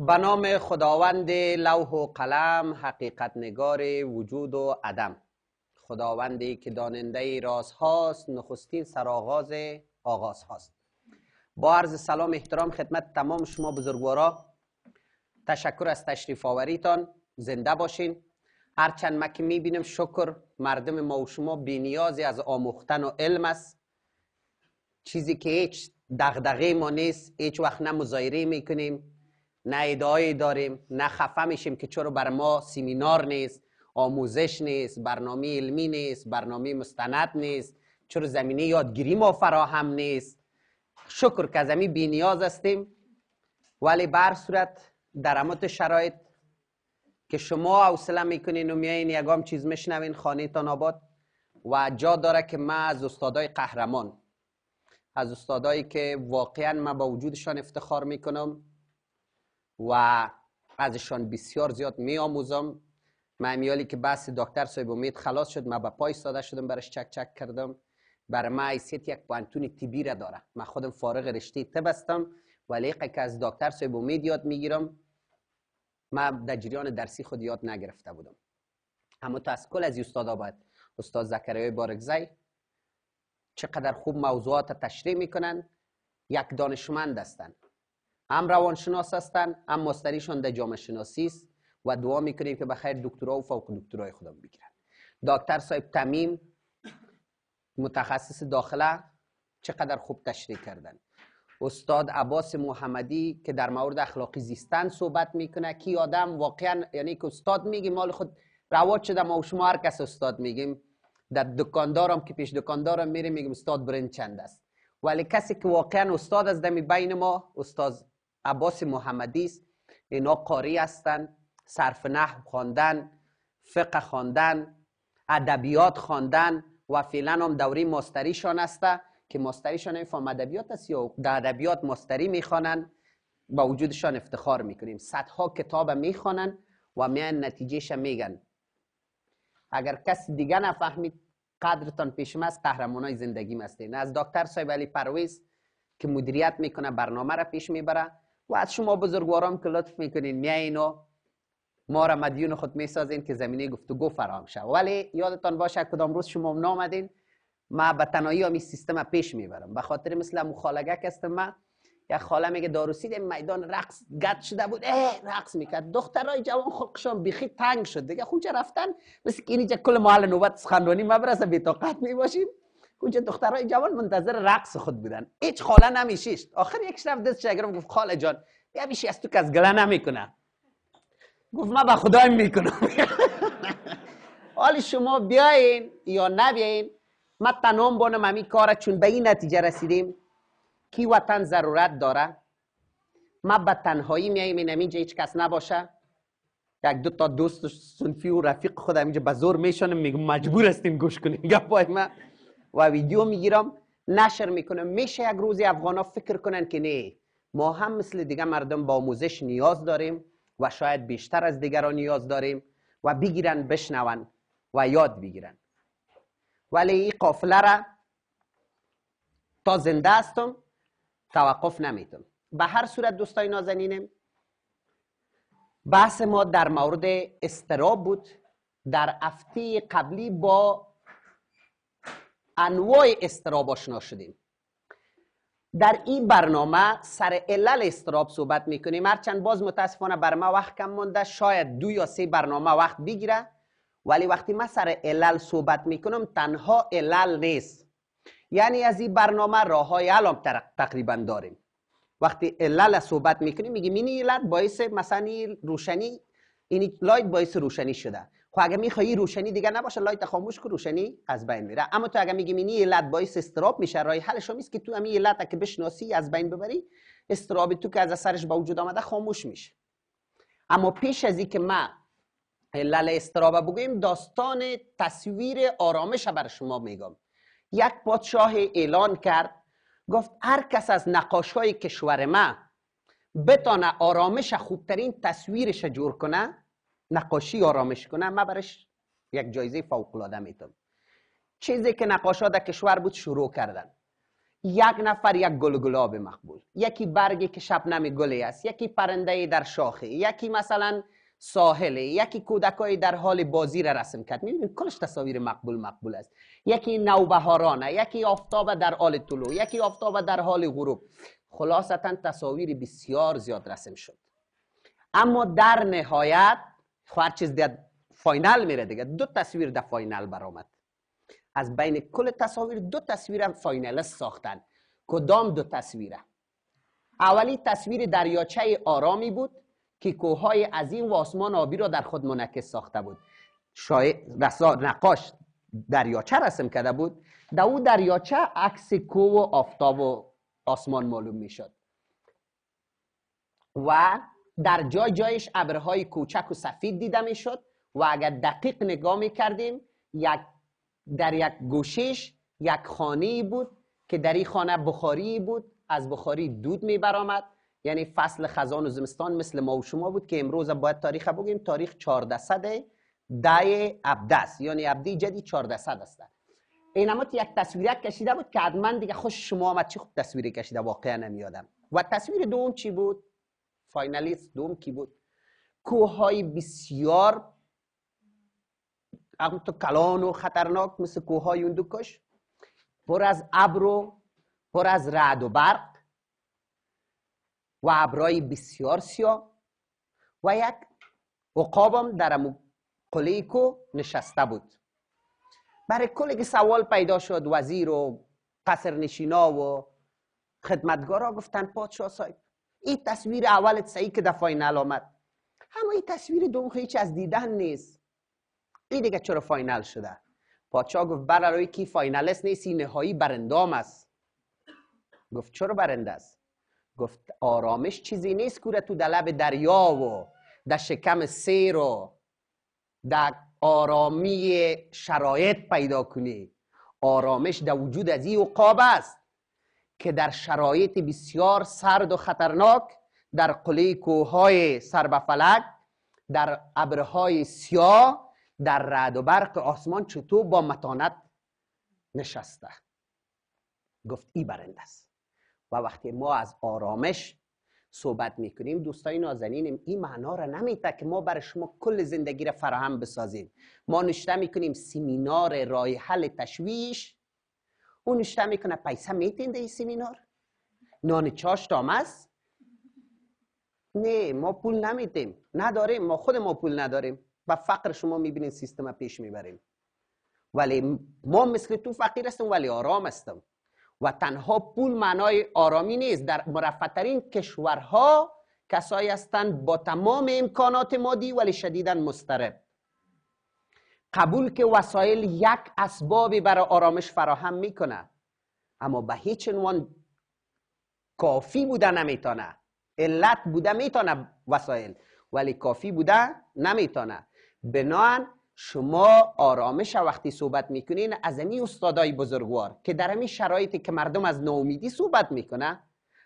به نام خداوند لوح و قلم حقیقت نگار وجود و عدم خداوندی که داننده راز هاست نخستین سرآغاز آغاز هاست با عرض سلام احترام خدمت تمام شما بزرگوارا تشکر از تشریف آوریتان زنده باشین هرچند ما که میبینم شکر مردم ما و شما بینیازی از آموختن و علم است چیزی که هیچ دغدغه ما نیست هیچ وقت نه مزایره میکنیم نه ادعایی داریم نه خفه میشیم که چرا بر ما سیمینار نیست آموزش نیست برنامه علمی نیست برنامه مستند نیست چرا زمینه یادگیری ما فراهم نیست شکر که از بی نیاز هستیم ولی بر صورت امت شرایط که شما حوصله میکنین و میایین یگام چیز میشنوین خانه تان آباد و جا داره که ما از استادای قهرمان از استادایی که واقعا ما با وجودشان افتخار میکنم و ازشان بسیار زیاد می آموزم معمیالی که بس دکتر صاحب امید خلاص شد ما به پای ساده شدم برش چک چک کردم بر ما ایسیت یک پانتون تیبی را داره من خودم فارغ رشته تب هستم ولی که از دکتر صاحب امید یاد میگیرم ما در جریان درسی خود یاد نگرفته بودم اما تو از کل از استاد آباد، استاد زکریای بارگزی چقدر خوب موضوعات تشریح میکنن یک دانشمند هستند هم روانشناس هستن هم مستریشان در جامعه شناسی است و دعا میکنیم که بخیر دکترا و فوق دکترای خدا بگیرن دکتر صاحب تمیم متخصص داخله چقدر خوب تشریح کردن استاد عباس محمدی که در مورد اخلاقی زیستن صحبت میکنه کی آدم واقعا یعنی که استاد میگیم، مال خود رواج شده ما و شما هر کس استاد میگیم در دکاندارم که پیش دکاندارم میریم میگیم استاد برند چند است ولی کسی که واقعا استاد از دمی بین ما استاد عباس محمدی است اینا قاری هستند صرف نحو خواندن فقه خواندن ادبیات خواندن و فعلا هم دوره شان است که ماستری این فام ادبیات است یا در ادبیات ماستری میخوانند با وجودشان افتخار میکنیم صدها کتاب میخوانند و میان نتیجهش میگن اگر کسی دیگه نفهمید قدرتان پیشم از قهرمانای زندگی هستین از دکتر صاحب علی پرویز که مدیریت میکنه برنامه را پیش میبره و از شما بزرگواران که لطف میکنین میایین و ما را مدیون خود میسازین که زمینه گفتگو فراهم شد ولی یادتان باشه کدام روز شما نامدین ما به تنهایی همی سیستم پیش میبرم به خاطر مثل مخالگه هستم من یا خاله میگه داروسید میدان رقص گد شده بود اه رقص میکرد دخترای جوان خوشان بیخی تنگ شد دیگه خوچه رفتن مثل که اینجا کل محل نوبت سخنرانی ما برسه بی طاقت میباشیم اونجا دخترای جوان منتظر رقص خود بودن هیچ خاله نمیشیشت آخر یک شب دست شگرم گفت خاله جان یه بیشی از تو کس گله نمیکنه گفت ما به خدای میکنم حال شما بیاین یا نبیاین ما تنام بانم همین کار چون به این نتیجه رسیدیم کی وطن ضرورت داره ما به تنهایی میاییم اینجا هیچ کس نباشه یک دو تا دوست سنفی و رفیق خودم اینجا به زور میگم مجبور هستیم گوش کنیم گفت ما و ویدیو میگیرم نشر میکنم میشه یک روزی افغان فکر کنن که نه ما هم مثل دیگه مردم با آموزش نیاز داریم و شاید بیشتر از دیگران نیاز داریم و بگیرن بشنون و یاد بگیرن ولی این قافله را تا زنده هستم توقف نمیتون به هر صورت دوستای نازنینم بحث ما در مورد استراب بود در افتی قبلی با انواع استراب آشنا شدیم در این برنامه سر علل استراب صحبت میکنیم هرچند باز متاسفانه بر ما وقت کم مونده شاید دو یا سه برنامه وقت بگیره ولی وقتی ما سر علل صحبت میکنم تنها علل نیست یعنی از این برنامه راه های علام تقریبا داریم وقتی علل صحبت میکنیم میگیم این علت باعث مثلا روشنی این لایت باعث روشنی شده خب اگه میخوای روشنی دیگه نباشه لایت خاموش که روشنی از بین میره اما تو اگه میگی این علت باعث استراب میشه رای حلش نیست که تو همین علت که بشناسی از بین ببری استراب تو که از سرش با وجود آمده خاموش میشه اما پیش از اینکه ما علل استراب بگویم داستان تصویر آرامش بر شما میگم یک پادشاه اعلان کرد گفت هر کس از نقاش های کشور ما بتانه آرامش خوبترین تصویرش جور کنه نقاشی آرامش کنه من برش یک جایزه فوق العاده میتونم چیزی که نقاشا در کشور بود شروع کردن یک نفر یک گل گلاب مقبول یکی برگی که شبنم گلی است یکی پرنده در شاخه یکی مثلا ساحل یکی کودکای در حال بازی را رسم کرد میبینید کلش تصاویر مقبول مقبول است یکی نوبهارانه یکی آفتاب در حال طلوع یکی آفتاب در حال غروب خلاصتا تصاویر بسیار زیاد رسم شد اما در نهایت خب هر چیز در فاینال میره دیگه دو تصویر در فاینال برآمد از بین کل تصاویر دو تصویر فاینالست ساختن کدام دو تصویره اولی تصویر دریاچه آرامی بود که کوههای عظیم و آسمان آبی را در خود منعکس ساخته بود شای... نقاش دریاچه رسم کرده بود در او دریاچه عکس کوه و آفتاب و آسمان معلوم میشد و در جای جایش ابرهای کوچک و سفید دیده شد و اگر دقیق نگاه می کردیم یک در یک گوشش یک خانه بود که در این خانه بخاری بود از بخاری دود می برامد یعنی فصل خزان و زمستان مثل ما و شما بود که امروز باید تاریخ بگیم تاریخ 1400 ده دای ابدس یعنی ابدی جدی 1400 صد است اینمات یک تصویرات کشیده بود که حتما دیگه خوش شما آمد چی خوب تصویری کشیده واقعا نمیادم و تصویر دوم چی بود فاینالیست دوم کی بود کوه های بسیار تو کلان و خطرناک مثل کوه های اون پر از ابر و پر از رعد و برق و ابرای بسیار سیاه و یک عقابم در امو قله کو نشسته بود برای کلی سوال پیدا شد وزیر و قصر نشینا و خدمتگارا گفتن پادشاه صاحب این تصویر اولت سعی که فاینل آمد. اما این تصویر دوم هیچ از دیدن نیست این دیگه چرا فاینال شده پادشاه گفت برای بله، کی فاینالست نیست این نهایی برندام است گفت چرا برنده است گفت آرامش چیزی نیست کوره تو دلب دریا و در شکم سیر و در آرامی شرایط پیدا کنی آرامش در وجود از این عقاب است که در شرایط بسیار سرد و خطرناک در قله کوههای سر فلک در ابرهای سیاه در رعد و برق آسمان چطور با متانت نشسته گفت ای برنده است و وقتی ما از آرامش صحبت میکنیم دوستای نازنینیم این معنا را نمیته که ما برای شما کل زندگی را فراهم بسازیم ما نشته میکنیم سیمینار رای حل تشویش او نشته میکنه پیسه میتین ای سیمینار؟ نان چاش تامس نه ما پول نمیدیم نداریم ما خود ما پول نداریم و فقر شما میبینین سیستم پیش میبریم ولی ما مثل تو فقیر هستم ولی آرام هستم و تنها پول معنای آرامی نیست در مرفترین کشورها کسایی هستند با تمام امکانات مادی ولی شدیدا مسترب قبول که وسایل یک اسبابی برای آرامش فراهم میکنه اما به هیچ عنوان کافی بوده نمیتونه علت بوده میتونه وسایل ولی کافی بوده نمیتونه بنان شما آرامش وقتی صحبت میکنین از امی استادای بزرگوار که در امی شرایطی که مردم از ناامیدی صحبت میکنه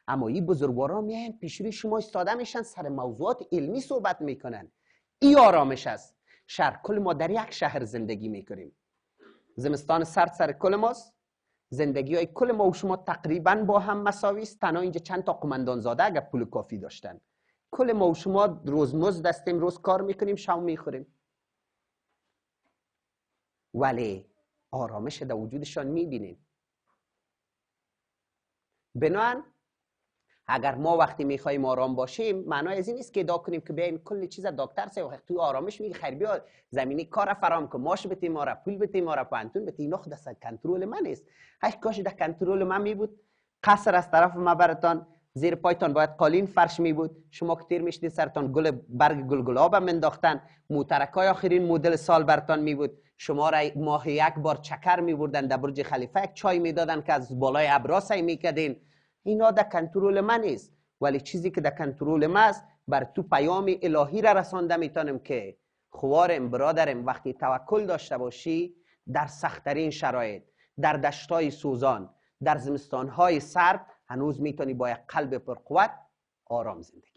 اما این بزرگوارا میان پیش روی شما استاده میشن سر موضوعات علمی صحبت میکنن این آرامش است شهر کل ما در یک شهر زندگی میکنیم زمستان سرد سر کل ماست زندگی های کل ما و شما تقریبا با هم مساوی است تنها اینجا چند تا قمندان زاده اگر پول کافی داشتن کل ما و شما مز دستیم روز کار میکنیم شام میخوریم ولی آرامش در وجودشان میبینیم بنوان اگر ما وقتی میخوایم آرام باشیم معنای از این نیست که ادعا کنیم که بیایم کل چیز دکتر سه وقت توی آرامش میگه خیر بیا زمینی کار فرام که ماش بتیم ما را پول بتیم ما را پانتون بتی نخ دست کنترل من است هش کاش در کنترل من می بود قصر از طرف ما برتان زیر پایتان باید قالین فرش می بود شما که تیر سرتان گل برگ گل گلاب هم انداختن موترکای آخرین مدل سال برتان می بود شما را ماه یک بار چکر می بردن در برج خلیفه یک چای میدادن که از بالای ابرا سعی میکردین اینا در کنترول من نیست ولی چیزی که در کنترول من است بر تو پیام الهی را رسانده میتونم که خوارم برادرم وقتی توکل داشته باشی در سختترین شرایط در دشتای سوزان در زمستانهای سرد هنوز میتونی با یک قلب پرقوت آرام زندگی